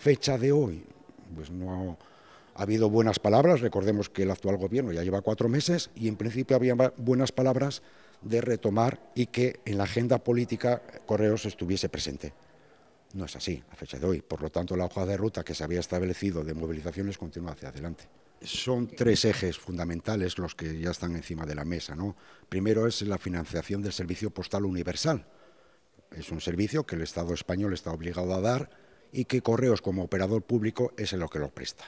fecha de hoy, pues no ha habido buenas palabras. Recordemos que el actual gobierno ya lleva cuatro meses y en principio había buenas palabras de retomar y que en la agenda política Correos estuviese presente. No es así a fecha de hoy. Por lo tanto, la hoja de ruta que se había establecido de movilizaciones continúa hacia adelante. Son tres ejes fundamentales los que ya están encima de la mesa. ¿no? Primero es la financiación del servicio postal universal. Es un servicio que el Estado español está obligado a dar y que Correos como operador público es el que lo presta.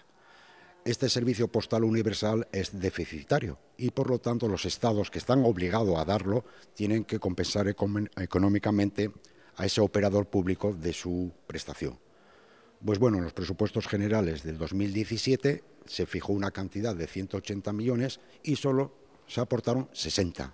Este servicio postal universal es deficitario y por lo tanto los estados que están obligados a darlo tienen que compensar económicamente a ese operador público de su prestación. Pues bueno, en los presupuestos generales del 2017 se fijó una cantidad de 180 millones y solo se aportaron 60.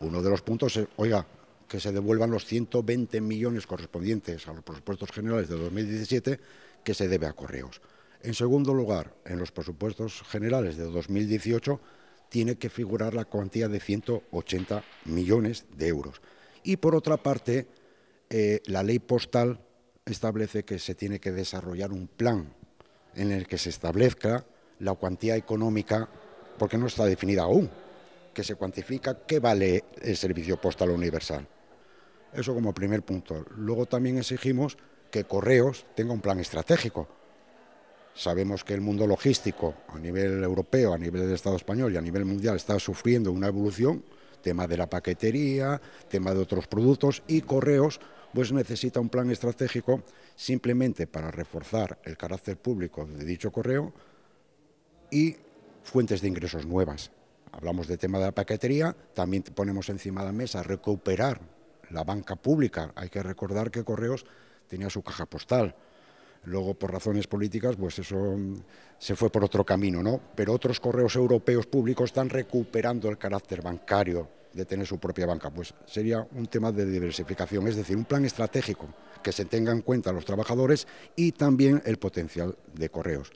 Uno de los puntos es, oiga, que se devuelvan los 120 millones correspondientes a los presupuestos generales de 2017 que se debe a correos. En segundo lugar, en los presupuestos generales de 2018 tiene que figurar la cuantía de 180 millones de euros. Y por otra parte, eh, la ley postal establece que se tiene que desarrollar un plan en el que se establezca la cuantía económica, porque no está definida aún, que se cuantifica qué vale el servicio postal universal. Eso como primer punto. Luego también exigimos que Correos tenga un plan estratégico. Sabemos que el mundo logístico a nivel europeo, a nivel del Estado español y a nivel mundial está sufriendo una evolución, tema de la paquetería, tema de otros productos y Correos pues necesita un plan estratégico simplemente para reforzar el carácter público de dicho correo y fuentes de ingresos nuevas hablamos de tema de la paquetería, también ponemos encima de la mesa recuperar la banca pública. Hay que recordar que Correos tenía su caja postal. Luego, por razones políticas, pues eso mm, se fue por otro camino, ¿no? Pero otros correos europeos públicos están recuperando el carácter bancario de tener su propia banca. Pues sería un tema de diversificación, es decir, un plan estratégico que se tenga en cuenta los trabajadores y también el potencial de correos.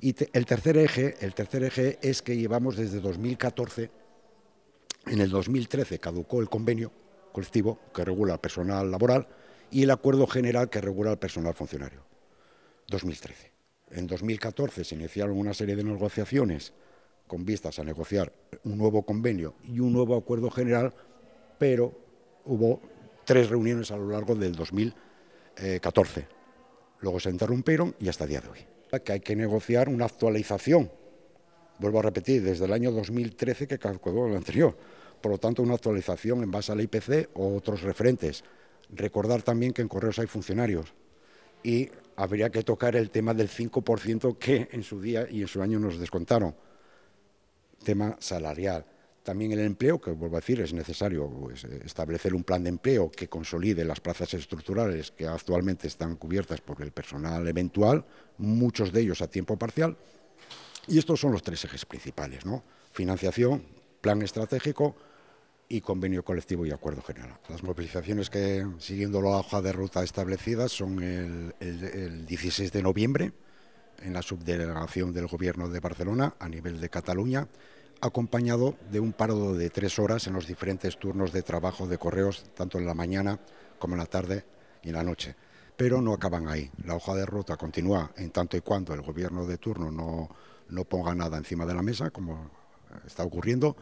Y el, tercer eje, el tercer eje es que llevamos desde 2014, en el 2013 caducó el convenio colectivo que regula el personal laboral y el acuerdo general que regula el personal funcionario. 2013. En 2014 se iniciaron una serie de negociaciones con vistas a negociar un nuevo convenio y un nuevo acuerdo general, pero hubo tres reuniones a lo largo del 2014. Eh, Luego se interrumpieron y hasta el día de hoy que hay que negociar una actualización. Vuelvo a repetir, desde el año 2013 que calculó el anterior. Por lo tanto, una actualización en base al IPC o otros referentes. Recordar también que en correos hay funcionarios y habría que tocar el tema del 5% que en su día y en su año nos descontaron. Tema salarial. También el empleo, que vuelvo a decir, es necesario pues, eh, establecer un plan de empleo que consolide las plazas estructurales que actualmente están cubiertas por el personal eventual, muchos de ellos a tiempo parcial. Y estos son los tres ejes principales, ¿no? Financiación, plan estratégico y convenio colectivo y acuerdo general. Las movilizaciones que, siguiendo la hoja de ruta establecida, son el 16 de noviembre en la subdelegación del Gobierno de Barcelona a nivel de Cataluña, acompañado de un paro de tres horas en los diferentes turnos de trabajo de correos, tanto en la mañana como en la tarde y en la noche. Pero no acaban ahí. La hoja de ruta continúa en tanto y cuando el gobierno de turno no, ponga nada encima de la mesa, como está ocurriendo.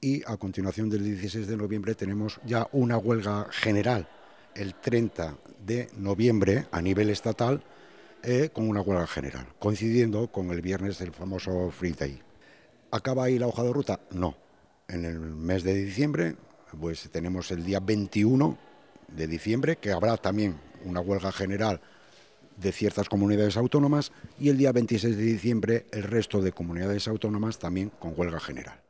Y a continuación del 16 de noviembre tenemos ya una huelga general el 30 de noviembre a nivel estatal eh, con una huelga general, coincidiendo con el viernes del famoso Free Day. ¿Acaba ahí la hoja de ruta? No. En el mes de diciembre, pues tenemos el día 21 de diciembre, que habrá también una huelga general de ciertas comunidades autónomas y el día 26 de diciembre el resto de comunidades autónomas también con huelga general.